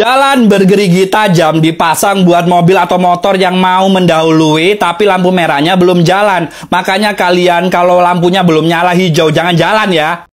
Jalan bergerigi tajam dipasang buat mobil atau motor yang mau mendahului tapi lampu merahnya belum jalan. Makanya kalian kalau lampunya belum nyala hijau jangan jalan ya.